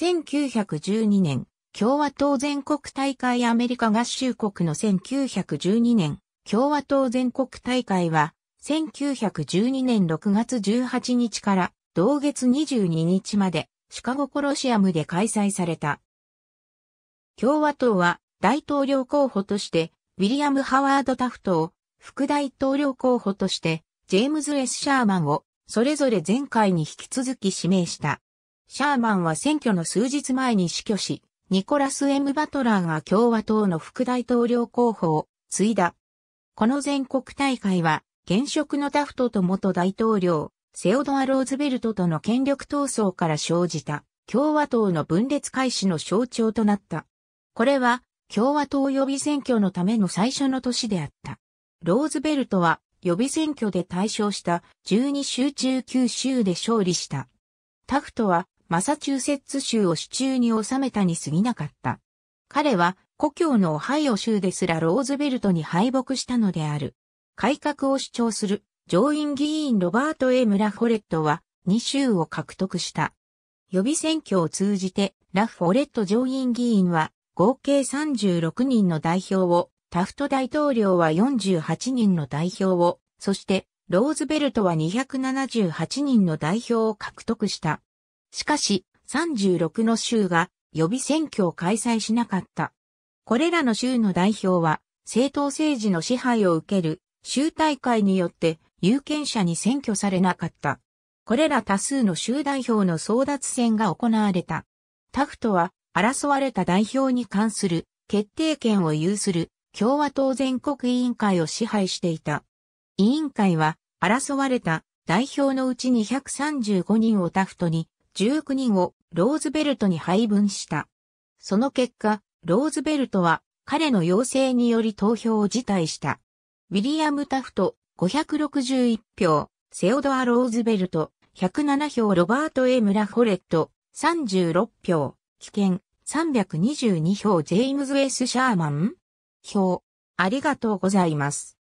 1912年、共和党全国大会アメリカ合衆国の1912年、共和党全国大会は、1912年6月18日から同月22日までシカゴコロシアムで開催された。共和党は大統領候補としてウィリアム・ハワード・タフトを、副大統領候補としてジェームズ・エス・シャーマンをそれぞれ前回に引き続き指名した。シャーマンは選挙の数日前に死去し、ニコラス・エム・バトラーが共和党の副大統領候補を継いだ。この全国大会は、現職のタフトと元大統領、セオドア・ローズベルトとの権力闘争から生じた共和党の分裂開始の象徴となった。これは共和党予備選挙のための最初の年であった。ローズベルトは予備選挙で大勝した12州中9州で勝利した。タフトはマサチューセッツ州を手中に収めたに過ぎなかった。彼は故郷のオハイオ州ですらローズベルトに敗北したのである。改革を主張する上院議員ロバート・エムラフォレットは2州を獲得した。予備選挙を通じてラフォレット上院議員は合計36人の代表を、タフト大統領は48人の代表を、そしてローズベルトは278人の代表を獲得した。しかし、36の州が予備選挙を開催しなかった。これらの州の代表は、政党政治の支配を受ける州大会によって有権者に選挙されなかった。これら多数の州代表の争奪戦が行われた。タフトは争われた代表に関する決定権を有する共和党全国委員会を支配していた。委員会は争われた代表のうち235人をタフトに19人をローズベルトに配分した。その結果、ローズベルトは彼の要請により投票を辞退した。ウィリアム・タフト561票、セオドア・ローズベルト107票ロバート・エムラ・ホレット36票、危険322票ジェイムズ・エス・シャーマン票。ありがとうございます。